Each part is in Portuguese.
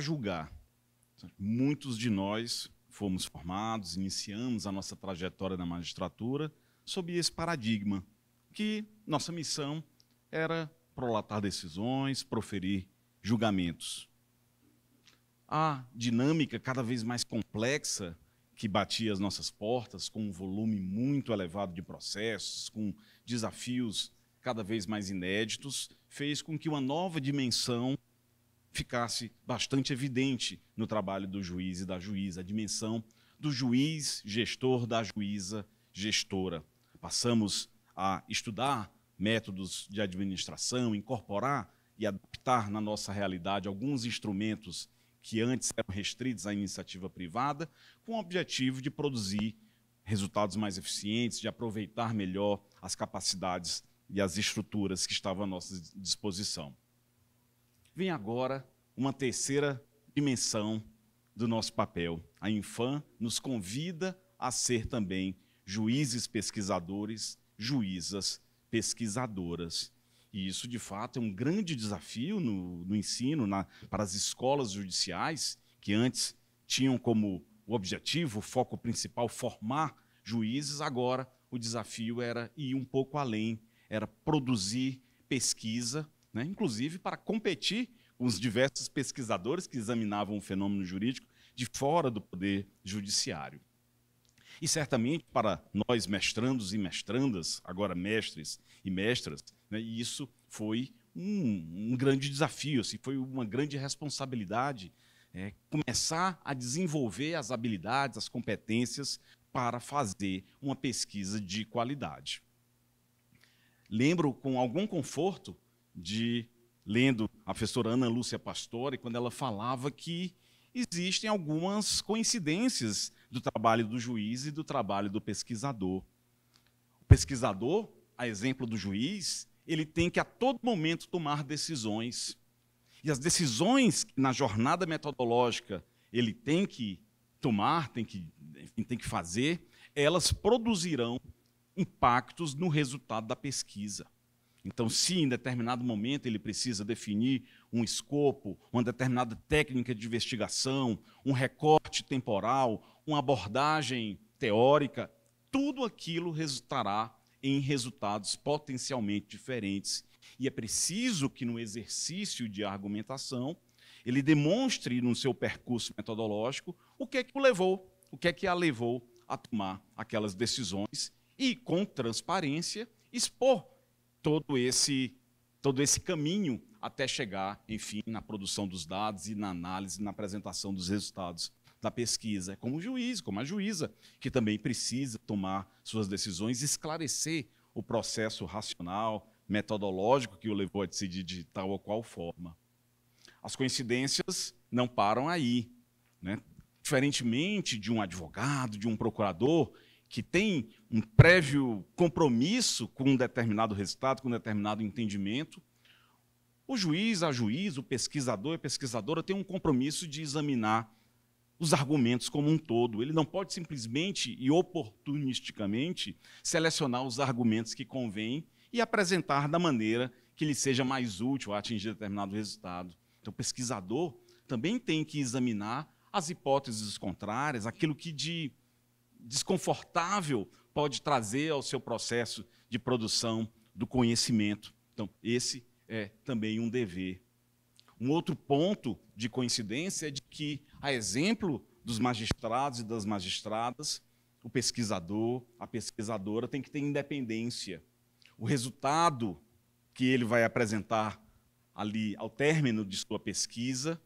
julgar. Muitos de nós fomos formados, iniciamos a nossa trajetória na magistratura sob esse paradigma, que nossa missão era prolatar decisões, proferir julgamentos. A dinâmica cada vez mais complexa que batia as nossas portas, com um volume muito elevado de processos, com desafios cada vez mais inéditos, fez com que uma nova dimensão ficasse bastante evidente no trabalho do juiz e da juíza, a dimensão do juiz gestor, da juíza gestora. Passamos a estudar métodos de administração, incorporar e adaptar na nossa realidade alguns instrumentos que antes eram restritos à iniciativa privada, com o objetivo de produzir resultados mais eficientes, de aproveitar melhor as capacidades e as estruturas que estavam à nossa disposição. Vem agora uma terceira dimensão do nosso papel. A Infam nos convida a ser também juízes pesquisadores, juízas pesquisadoras. E isso, de fato, é um grande desafio no, no ensino, na, para as escolas judiciais, que antes tinham como objetivo, foco principal, formar juízes, agora o desafio era ir um pouco além, era produzir pesquisa né? inclusive para competir com os diversos pesquisadores que examinavam o fenômeno jurídico de fora do poder judiciário. E certamente para nós mestrandos e mestrandas, agora mestres e mestras, né, isso foi um, um, grande desafio, assim, foi uma grande responsabilidade é, começar a desenvolver as habilidades, as competências para fazer uma pesquisa de qualidade. Lembro com algum conforto de lendo a professora Ana Lúcia Pastore, quando ela falava que existem algumas coincidências do trabalho do juiz e do trabalho do pesquisador. O pesquisador, a exemplo do juiz, ele tem que a todo momento tomar decisões. E as decisões que na jornada metodológica ele tem que tomar, tem que, enfim, tem que fazer, elas produzirão impactos no resultado da pesquisa. Então, se em determinado momento ele precisa definir um escopo, uma determinada técnica de investigação, um recorte temporal, uma abordagem teórica, tudo aquilo resultará em resultados potencialmente diferentes. E é preciso que, no exercício de argumentação, ele demonstre no seu percurso metodológico o que é que o levou, o que é que a levou a tomar aquelas decisões e, com transparência, expor todo esse, todo esse caminho até chegar, enfim, na produção dos dados e na análise, na apresentação dos resultados da pesquisa. É como o juiz, como a juíza, que também precisa tomar suas decisões, esclarecer o processo racional, metodológico que o levou a decidir de tal ou qual forma. As coincidências não param aí. Né? Diferentemente de um advogado, de um procurador, que tem um prévio compromisso com um determinado resultado, com um determinado entendimento, o juiz, a juiz, o pesquisador e pesquisadora tem um compromisso de examinar os argumentos como um todo. Ele não pode simplesmente e oportunisticamente selecionar os argumentos que convêm e apresentar da maneira que lhe seja mais útil a atingir determinado resultado. Então, o pesquisador também tem que examinar as hipóteses contrárias, aquilo que de desconfortável pode trazer ao seu processo de produção do conhecimento. Então, esse é também um dever. Um outro ponto de coincidência é de que, a exemplo dos magistrados e das magistradas, o pesquisador, a pesquisadora tem que ter independência. O resultado que ele vai apresentar ali ao término de sua pesquisa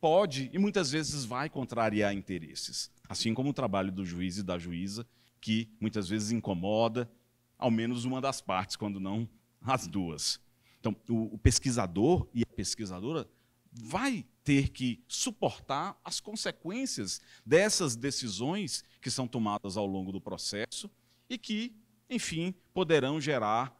pode e muitas vezes vai contrariar interesses. Assim como o trabalho do juiz e da juíza, que muitas vezes incomoda ao menos uma das partes, quando não as duas. Então, o, pesquisador e a pesquisadora vai ter que suportar as consequências dessas decisões que são tomadas ao longo do processo e que, enfim, poderão gerar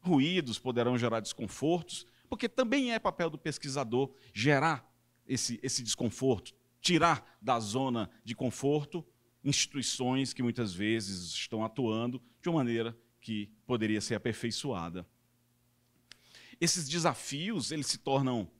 ruídos, poderão gerar desconfortos, porque também é papel do pesquisador gerar esse, esse desconforto, tirar da zona de conforto instituições que muitas vezes estão atuando de uma maneira que poderia ser aperfeiçoada. Esses desafios eles se tornam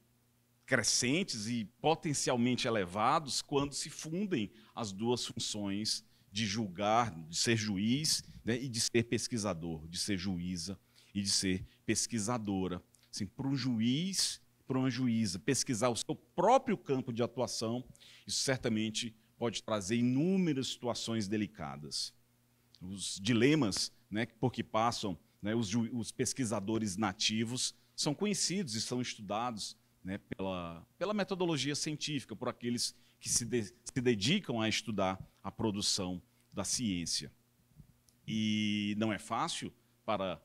crescentes e potencialmente elevados quando se fundem as duas funções de julgar, de ser juiz né, e de ser pesquisador, de ser juíza e de ser pesquisadora. Assim, para o juiz para uma juíza, pesquisar o seu próprio campo de atuação, isso certamente pode trazer inúmeras situações delicadas. Os dilemas né, por que passam né, os, os, pesquisadores nativos são conhecidos e são estudados né, pela, pela metodologia científica, por aqueles que se, de, se dedicam a estudar a produção da ciência. E não é fácil para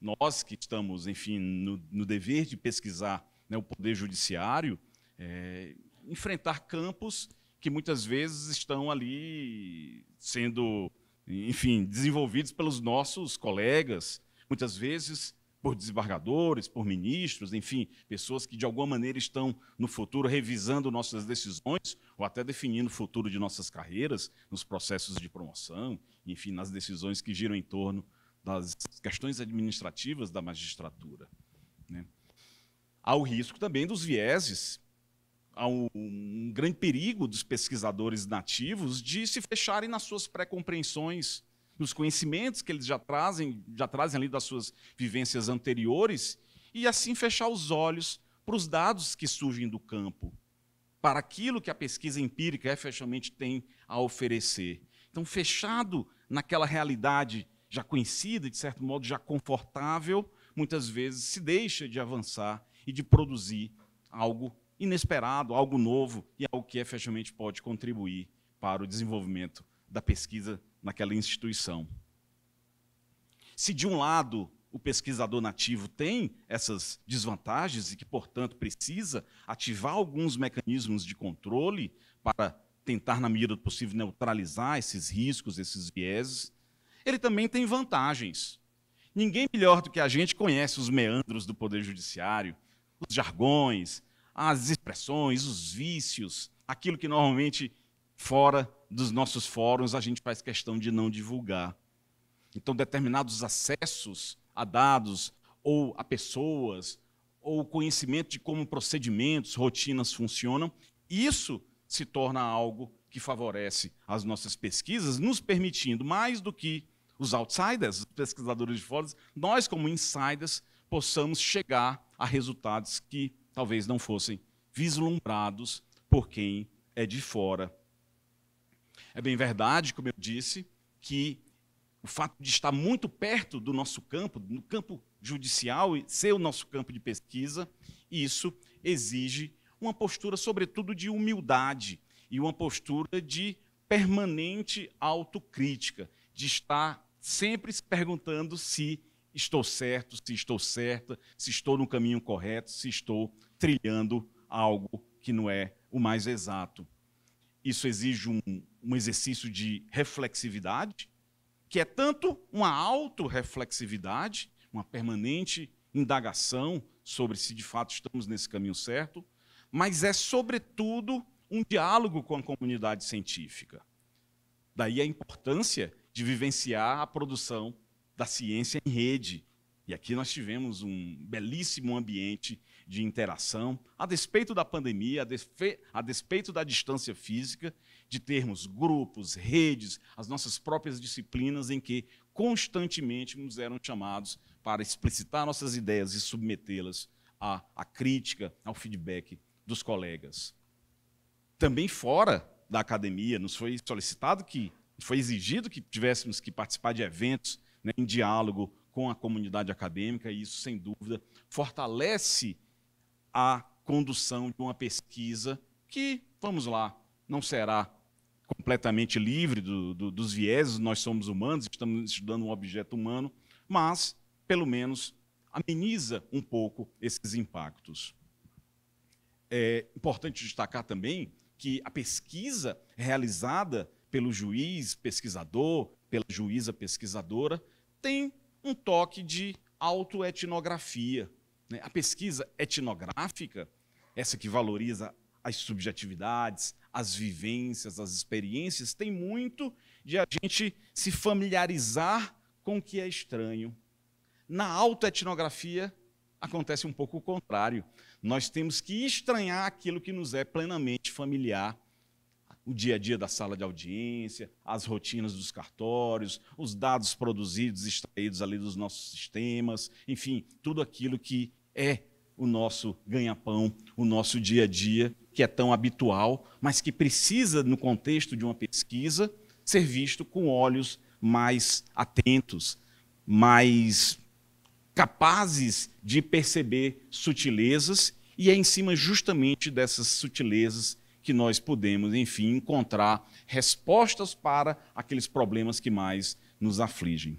nós que estamos, enfim, no, no dever de pesquisar né, o poder judiciário, é, enfrentar campos que muitas vezes estão ali sendo, enfim, desenvolvidos pelos nossos colegas, muitas vezes por desembargadores, por ministros, enfim, pessoas que de alguma maneira estão no futuro revisando nossas decisões ou até definindo o futuro de nossas carreiras nos processos de promoção, enfim, nas decisões que giram em torno das questões administrativas da magistratura. Né? Há o risco também dos vieses, há um, um grande perigo dos pesquisadores nativos de se fecharem nas suas pré-compreensões, nos conhecimentos que eles já trazem, já trazem ali das suas vivências anteriores, e assim fechar os olhos para os dados que surgem do campo, para aquilo que a pesquisa empírica efetivamente tem a oferecer. Então, fechado naquela realidade já conhecida, de certo modo já confortável, muitas vezes se deixa de avançar e de produzir algo inesperado, algo novo e algo que efetivamente pode contribuir para o desenvolvimento da pesquisa naquela instituição. Se de um lado o pesquisador nativo tem essas desvantagens e que, portanto, precisa ativar alguns mecanismos de controle para tentar, na medida do possível, neutralizar esses riscos, esses vieses, ele também tem vantagens. Ninguém melhor do que a gente conhece os meandros do Poder Judiciário, os jargões, as expressões, os vícios, aquilo que normalmente fora dos nossos fóruns a gente faz questão de não divulgar. Então, determinados acessos a dados ou a pessoas ou conhecimento de como procedimentos, rotinas funcionam, isso se torna algo que favorece as nossas pesquisas, nos permitindo, mais do que os outsiders, os pesquisadores de fora, nós, como insiders, possamos chegar a resultados que talvez não fossem vislumbrados por quem é de fora. É bem verdade, como eu disse, que o fato de estar muito perto do nosso campo, no campo judicial, e ser o nosso campo de pesquisa, isso exige uma postura, sobretudo, de humildade e uma postura de permanente autocrítica, de estar sempre se perguntando se estou certo, se estou certa, se estou no caminho correto, se estou trilhando algo que não é o mais exato. Isso exige um, um exercício de reflexividade, que é tanto uma autorreflexividade, uma permanente indagação sobre se de fato estamos nesse caminho certo, mas é, sobretudo, um diálogo com a comunidade científica. Daí a importância de vivenciar a produção da ciência em rede. E aqui nós tivemos um belíssimo ambiente de interação, a despeito da pandemia, a, a despeito da distância física, de termos grupos, redes, as nossas próprias disciplinas em que constantemente nos eram chamados para explicitar nossas ideias e submetê-las à, à crítica, ao feedback dos colegas. Também fora da academia, nos foi solicitado que, foi exigido que tivéssemos que participar de eventos né, em diálogo com a comunidade acadêmica, e isso, sem dúvida, fortalece a condução de uma pesquisa que, vamos lá, não será completamente livre do, do, dos vieses, nós somos humanos, estamos estudando um objeto humano, mas, pelo menos, ameniza um pouco esses impactos. É importante destacar também que a pesquisa realizada pelo juiz, pesquisador, pela juíza pesquisadora, tem um toque de autoetnografia. Né? A pesquisa etnográfica, essa que valoriza as subjetividades, as vivências, as experiências, tem muito de a gente se familiarizar com o que é estranho. Na autoetnografia, acontece um pouco o contrário. Nós temos que estranhar aquilo que nos é plenamente familiar o dia a dia da sala de audiência, as rotinas dos cartórios, os dados produzidos, e extraídos ali dos nossos sistemas, enfim, tudo aquilo que é o nosso ganha-pão, o nosso dia a dia, que é tão habitual, mas que precisa, no contexto de uma pesquisa, ser visto com olhos mais atentos, mais capazes de perceber sutilezas, e é em cima justamente dessas sutilezas que nós podemos, enfim, encontrar respostas para aqueles problemas que mais nos afligem.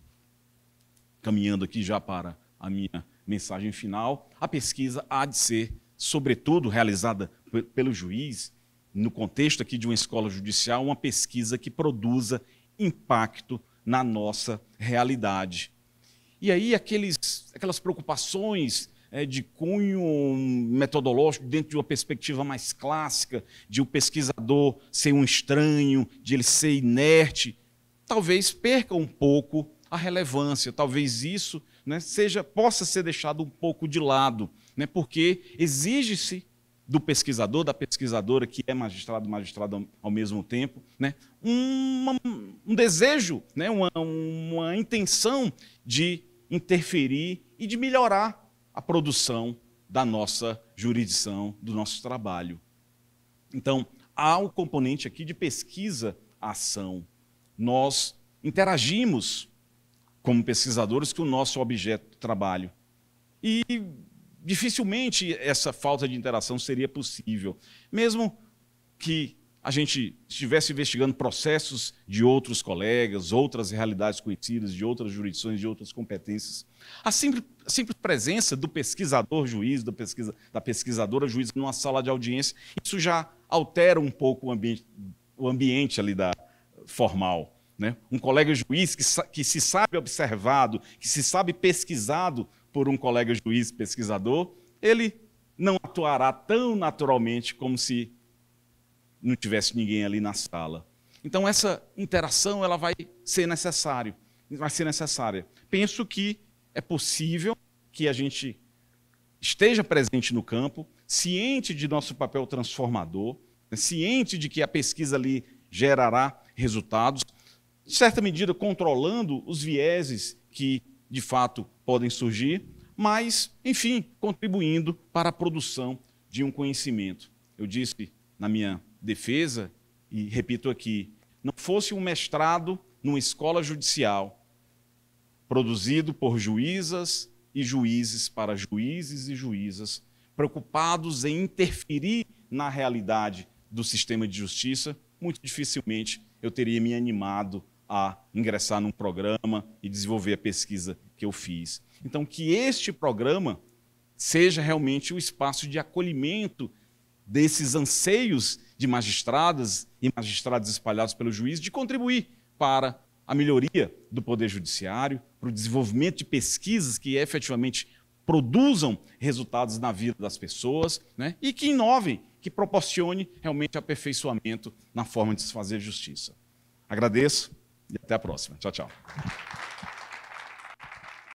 Caminhando aqui já para a minha mensagem final, a pesquisa há de ser, sobretudo, realizada pelo juiz, no contexto aqui de uma escola judicial, uma pesquisa que produza impacto na nossa realidade. E aí aqueles, aquelas preocupações é, de cunho metodológico, dentro de uma perspectiva mais clássica, de o um pesquisador ser um estranho, de ele ser inerte, talvez perca um pouco a relevância, talvez isso né, seja possa ser deixado um pouco de lado, né, porque exige-se do pesquisador, da pesquisadora, que é magistrado, magistrado ao mesmo tempo, né? um, um desejo, né? uma, uma intenção de interferir e de melhorar a produção da nossa jurisdição, do nosso trabalho. Então, há um componente aqui de pesquisa ação. Nós interagimos como pesquisadores com o nosso objeto de trabalho. E dificilmente essa falta de interação seria possível, mesmo que a gente estivesse investigando processos de outros colegas, outras realidades conhecidas, de outras jurisdições, de outras competências. A simples, a simples presença do pesquisador juiz, do pesquisa, da pesquisadora juiz numa sala de audiência, isso já altera um pouco o ambiente, o ambiente ali da formal. Né? Um colega juiz que, que se sabe observado, que se sabe pesquisado por um colega juiz pesquisador, ele não atuará tão naturalmente como se não tivesse ninguém ali na sala. Então essa interação ela vai ser necessário, vai ser necessária. Penso que é possível que a gente esteja presente no campo, ciente de nosso papel transformador, né, ciente de que a pesquisa ali gerará resultados, de certa medida controlando os vieses que de fato podem surgir, mas, enfim, contribuindo para a produção de um conhecimento. Eu disse na minha defesa, e repito aqui, não fosse um mestrado numa escola judicial, produzido por juízas e juízes para juízes e juízas, preocupados em interferir na realidade do sistema de justiça, muito dificilmente eu teria me animado a ingressar num programa e desenvolver a pesquisa que eu fiz. Então, que este programa seja realmente o espaço de acolhimento desses anseios de magistradas e magistrados espalhados pelo juiz, de contribuir para a melhoria do Poder Judiciário, para o desenvolvimento de pesquisas que efetivamente produzam resultados na vida das pessoas né? e que inovem, que proporcione realmente aperfeiçoamento na forma de se fazer justiça. Agradeço e até a próxima. Tchau, tchau.